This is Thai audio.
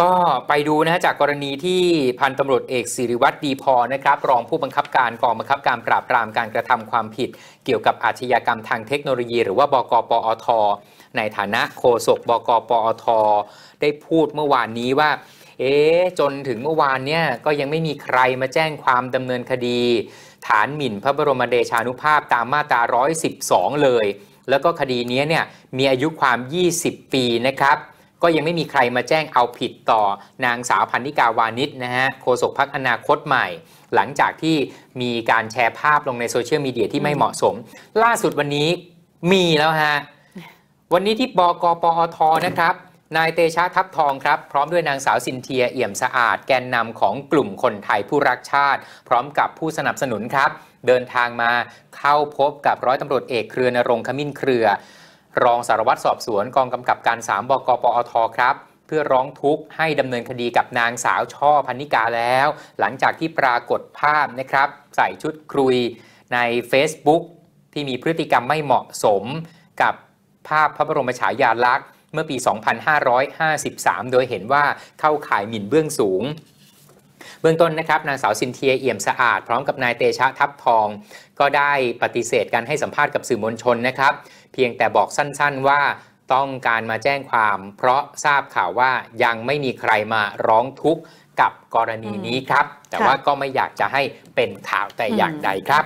ก็ไปดูนะจากกรณีที่พันตำรวจเอกสิริวัตรดีพอนะครับ รองผู้บังคับการกองบังคับการปราบปรามการกระทำความผิด เกี่ยวกับอาชญากรรมทางเทคโนโลยีหรือว่าบกปอท ในฐานะโฆษกบกปอท ได้พูดเมื่อวานนี้ว่า เอ๊จนถึงเมื่อวานเนี่ยก็ยังไม่มีใครมาแจ้งความดำเนินคดี ฐานหมิ่นพระบรมเดชานุภาพตามมาตรา112เลย แล้วก็คดีนี้เนี่ยมีอายุความ 20 ปีนะครับก็ยังไม่มีใครมาแจ้งเอาผิดต่อนางสาวพันธิกาวานิชนะฮะโฆษกพักอนาคตใหม่ หลังจากที่มีการแชร์ภาพลงในโซเชียลมีเดียที่ไม่เหมาะสม ล่าสุดวันนี้มีแล้วฮะ วันนี้ที่บกปอทนะครับ นายเตชะทัพทองครับ พร้อมด้วยนางสาวสินเทียเอี่ยมสะอาดแกนนำของกลุ่มคนไทยผู้รักชาติ พร้อมกับผู้สนับสนุนครับ เดินทางมาเข้าพบกับร้อยตำรวจเอกเครือนรงคมิ้นเครือรองสารวัตรสอบสวนกองกำกับการ 3 บกปอทครับ เพื่อร้องทุกข์ให้ดำเนินคดีกับนางสาวช่อพันนิกาแล้ว หลังจากที่ปรากฏภาพนะครับ ใส่ชุดครุยใน Facebook ที่มีพฤติกรรมไม่เหมาะสมกับภาพพระบรมฉายาลักษณ์เมื่อปี 2553 โดยเห็นว่าเข้าข่ายหมิ่นเบื้องสูงบื้องต้นนะครับนางสาวซินเทียเอี่ยมสะอาดพร้อมกับ นายเตชะ ทับทอง ก็ได้ปฏิเสธการให้สัมภาษณ์กับสื่อมวลชนนะครับ เพียงแต่บอกสั้น ๆว่าต้องการมาแจ้งความเพราะทราบข่าวว่ายังไม่มีใครมาร้องทุกข์กับกรณีนี้ครับ แต่ว่าก็ไม่อยากจะให้เป็นข่าวแต่อย่างใดครับ